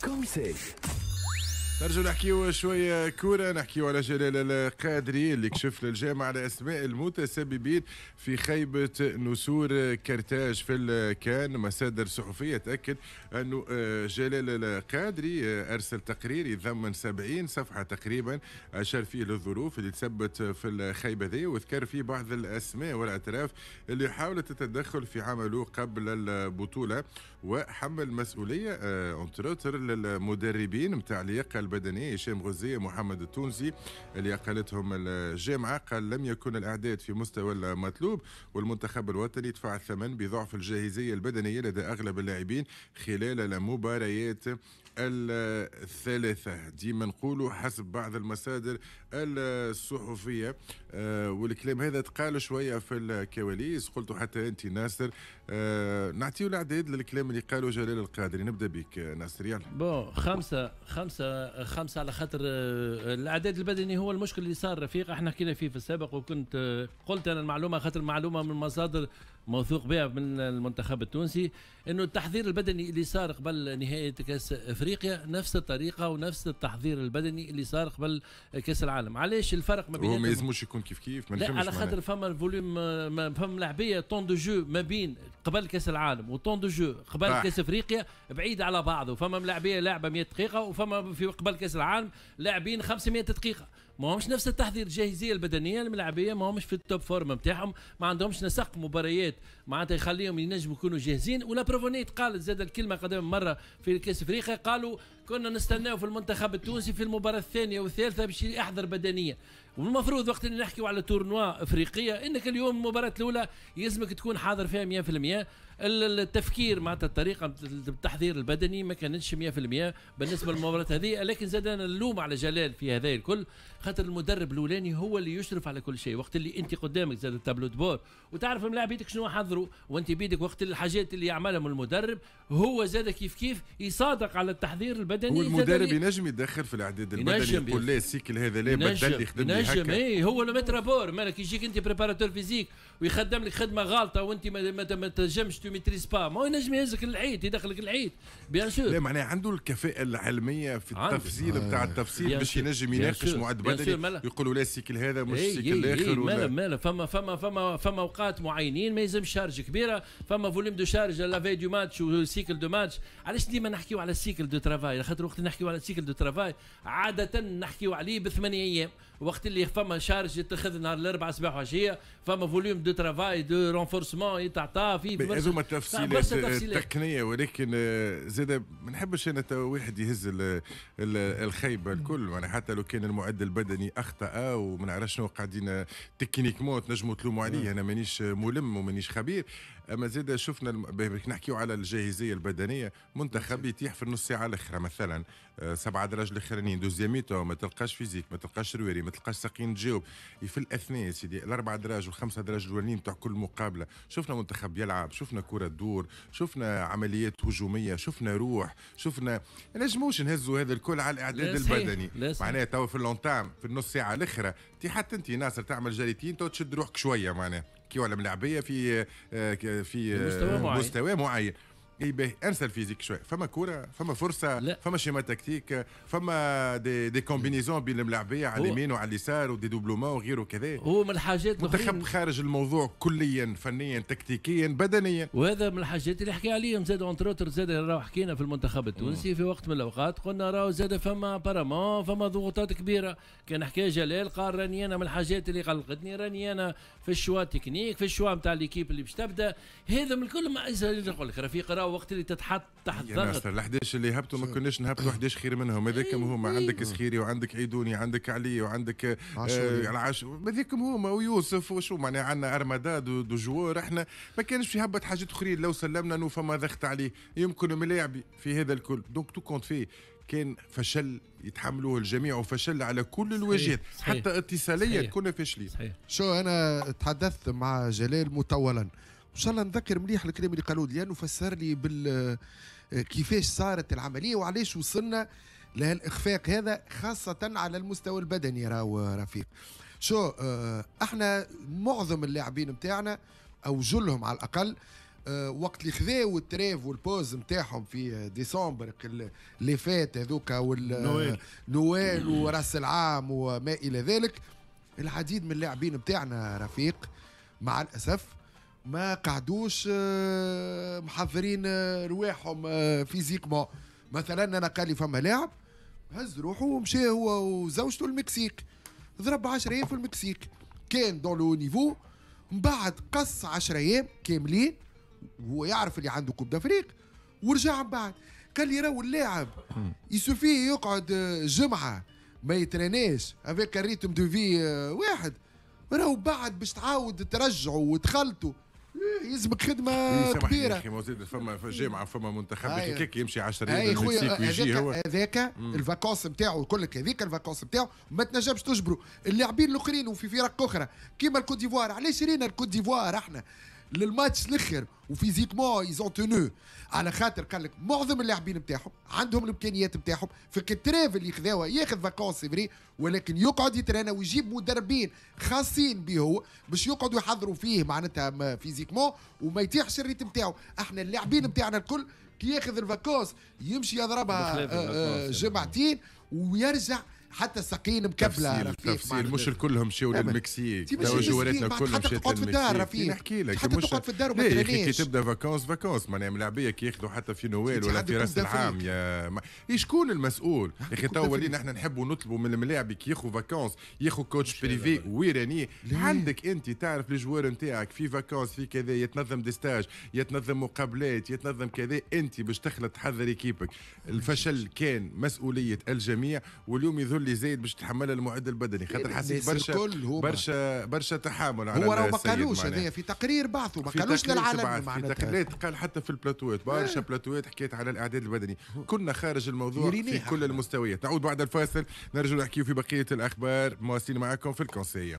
conseil. نرجو نحكيو شوية كورة نحكيو على جلال القادري اللي كشف للجامعة على أسماء المتسببين في خيبة نسور كرتاج في الكان مصادر صحفية تأكد أنه آه، جلال القادري آه، أرسل تقرير يتضمن 70 صفحة تقريبا أشار فيه للظروف اللي تسبت في الخيبة ذي وذكر فيه بعض الأسماء والأعتراف اللي حاولت التدخل في عمله قبل البطولة وحمل مسؤولية أنتروتر آه، للمدربين متاع البدني هشام غزية محمد التونسي اللي أقلتهم الجامعة قال لم يكن الأعداد في مستوى المطلوب والمنتخب الوطني دفع الثمن بضعف الجاهزية البدنية لدى أغلب اللاعبين خلال المباريات الثلاثة ديما نقولوا حسب بعض المصادر الصحفية آه والكلام هذا تقال شوية في الكواليس قلت حتى أنت ناصر آه نعطيو الأعداد للكلام اللي قاله جلال القادري نبدأ بك ناصر يلا بون خمسة خمسة خمسه على خاطر آه، الاعداد البدني هو المشكل اللي صار رفيق احنا حكينا فيه في السابق وكنت آه، قلت انا المعلومه خاطر معلومه من مصادر موثوق بها من المنتخب التونسي انه التحضير البدني اللي صار قبل نهايه كاس افريقيا نفس الطريقه ونفس التحضير البدني اللي صار قبل كاس العالم علاش الفرق ما بين هو ما يلزموش يكون كيف كيف ما لا على خاطر فما الفوليوم فما لعبيه طون دو جو ما بين قبل كاس العالم وطون دو جو قبل كاس افريقيا بعيد على بعضه فما ملاعبيه لعبه 100 دقيقه وفما في قبل قبل كاس العالم لاعبين 500 دقيقه ما همش نفس التحضير الجاهزيه البدنيه الملاعبيه ما همش في التوب فورم نتاعهم ما عندهمش نسق مباريات معناتها يخليهم ينجموا يكونوا جاهزين ولا بروفونيت قالت زاد الكلمه قدام مره في كاس افريقيا قالوا كنا نستناو في المنتخب التونسي في المباراه الثانيه والثالثه باش يحضر بدنيا والمفروض وقت اللي نحكيو على تورنوا افريقيه انك اليوم المباراه الاولى يلزمك تكون حاضر فيها 100% التفكير معناتها الطريقه التحضير البدني ما كانتش 100% بالنسبه للمباراه هذه لكن زاد انا نلوم على جلال في هذا الكل خاطر المدرب الاولاني هو اللي يشرف على كل شيء وقت اللي انت قدامك زاد التابلو دبور وتعرف ملاعبيتك شنو حضروا وانت بيدك وقت الحاجات اللي يعملهم المدرب هو زاد كيف كيف يصادق على التحضير البدني بدني والمدرب ينجم يدخل في الاعداد البدني يقول لا السيكل هذا لا بدل لي خدم لي هكا اي هو لو مترابور مالك يجيك انت بريباراتور فيزيك ويخدم لك خدمه غالطه وانت ما, ما, تنجمش تو ميتريز با ما هو ينجم يهزك للعيد يدخلك العيد بيان سور لا معناها عنده الكفاءه العلميه في التفصيل بتاع آه، التفصيل باش ينجم يناقش معد بدني يقولوا لا السيكل هذا مش إيه، السيكل إيه، الاخر إيه، ولا مالا فما فما فما فما اوقات معينين ما يلزمش شارج كبيره فما فوليم دو شارج لافي دو ماتش وسيكل دو ماتش علاش ديما نحكيو على السيكل دو ترافاي خاطر وقت نحكيو على سيكل دو ترافاي عاده نحكيو عليه بثمانية ايام وقت اللي فما شارج يتخذ نهار الاربعاء صباح وعشيه فما فوليوم دو ترافاي دو رونفورسمون يتعطى في هذوما التفصيلات التقنيه آه، ولكن آه، زاد ما نحبش انا واحد يهز الخيبه الكل يعني حتى لو كان المعد البدني اخطا وما نعرفش شنو قاعدين تكنيكمون تنجموا تلوموا عليه انا مانيش ملم ومانيش خبير اما زاد شفنا نحكيو على الجاهزيه البدنيه منتخب يتيح في النص ساعه الاخرى مثلا مثلا آه، سبعه دراج الاخرانيين دوزيامي ميتو ما تلقاش فيزيك ما تلقاش رويري ما تلقاش ساقين تجاوب في يا سيدي الاربع دراج والخمسه دراج الاولانيين تاع كل مقابله شفنا منتخب يلعب شفنا كره دور شفنا عمليات هجوميه شفنا روح شفنا نجموش نهزوا هذا الكل على الاعداد البدني معناها توا في اللونتام في النص ساعه الاخرى حتى انت ناصر تعمل جريتين تو تشد روحك شويه معناها كي ولا ملعبيه آه، في في مستوى آه، معين, مستوى معين. اي باهي انسى الفيزيك شويه فما كوره فما فرصه لا. فما شيما تكتيك فما دي, دي كومبينيزون بين الملاعبيه على اليمين وعلى اليسار ودي دوبلومون وغيره كذا هو من الحاجات منتخب خارج الموضوع كليا فنيا تكتيكيا بدنيا وهذا من الحاجات اللي حكي عليهم زاد اونتروتر زاد راهو حكينا في المنتخب التونسي في وقت من الاوقات قلنا راهو زاد فما بارامون فما ضغوطات كبيره كان حكى جلال قال راني انا من الحاجات اللي قلقتني راني انا في الشوا تكنيك في الشوا نتاع ليكيب اللي باش تبدا هذا من الكل ما نقول لك رفيق راهو وقت اللي تتحط تحت ضغط ال 11 اللي هبطوا ما كناش نهبطوا 11 إيه. خير منهم هذاكم إيه. هما عندك إيه. سخيري وعندك عيدوني وعندك علي وعندك آه، العاش هذاكم هما ويوسف وشو معناها عندنا ارمداد ودجوار احنا ما كانش في هبط حاجات اخرين لو سلمنا انه فما ضغط عليه يمكن ملاعبي في هذا الكل دونك تو كونت فيه كان فشل يتحملوه الجميع وفشل على كل الواجهات حتى اتصاليا كنا فاشلين شو انا تحدثت مع جلال مطولا ان شاء الله نذكر مليح الكلام اللي قالوه ديان وفسر لي بال كيفاش صارت العمليه وعلاش وصلنا لهالاخفاق هذا خاصه على المستوى البدني راهو رفيق شو آه، احنا معظم اللاعبين نتاعنا او جلهم على الاقل آه، وقت اللي خذاو التريف والبوز نتاعهم في ديسمبر اللي فات هذوكا وال نوال وراس العام وما الى ذلك العديد من اللاعبين نتاعنا رفيق مع الاسف ما قعدوش آه، محضرين آه، رواحهم آه، فيزيكمون مثلا انا قال لي فما لاعب هز روحه ومشى هو وزوجته المكسيك ضرب 10 ايام في المكسيك كان دون لو نيفو من بعد قص 10 ايام كاملين هو يعرف اللي عنده كوب دافريق ورجع من بعد قال لي راهو اللاعب يسوفي يقعد جمعه ما يترناش هذاك الريتم دو في واحد راهو بعد باش تعاود ترجعه وتخلطه يسبق خدمه إيه، كبيره يا اخي مازال فما جامعه فما منتخب هكاك يمشي 10 ايام ويجي هو هذاك الفاكونس نتاعو كلك هذيك الفاكونس نتاعو ما تنجمش تجبره اللاعبين الاخرين وفي فرق اخرى كيما الكوت ديفوار علاش رينا الكوت ديفوار احنا للماتش الاخر وفيزيكمون ايزون تونو على خاطر قال لك معظم اللاعبين نتاعهم عندهم الامكانيات نتاعهم في التريف اللي خذاوها ياخذ فاكونس فري ولكن يقعد يترانا ويجيب مدربين خاصين به هو باش يقعدوا يحضروا فيه معناتها فيزيكمون وما يتيحش الريت نتاعو احنا اللاعبين نتاعنا الكل كي ياخذ الفاكونس يمشي يضربها آه، آه، جمعتين ويرجع حتى السكين مكبله تفسير تفسير مش الكل شيو للمكسيك توجهاتنا كلهم حتى تقعد في الدار رفيق إيه، نحكي لك مش تقعد في الدار وما كي إيه، تبدا فاكونس فاكونس معناها ملاعبيه كي ياخذوا حتى في نويل ولا في راس العام يا شكون المسؤول يا اخي تو ولينا احنا نحبوا نطلبوا من الملاعب كي ياخذوا فاكونس ياخذوا كوتش بريفي ويراني عندك انت تعرف الجوار نتاعك في فاكونس في كذا يتنظم دي ستاج يتنظم مقابلات يتنظم كذا انت باش تخلط تحذر كيبك الفشل كان مسؤوليه الجميع واليوم يظهر اللي زايد باش تحملها المعد البدني خاطر إيه، حسيت برشا برشا برشا تحامل على هو راه ما قالوش هذايا في تقرير بعثوا ما قالوش للعالم في تقريرات قال حتى في البلاتوات برشا بلاتوات حكيت على الاعداد البدني كنا خارج الموضوع في كل المستويات نعود بعد الفاصل نرجع نحكيو في بقيه الاخبار مواصلين معكم في الكونسيي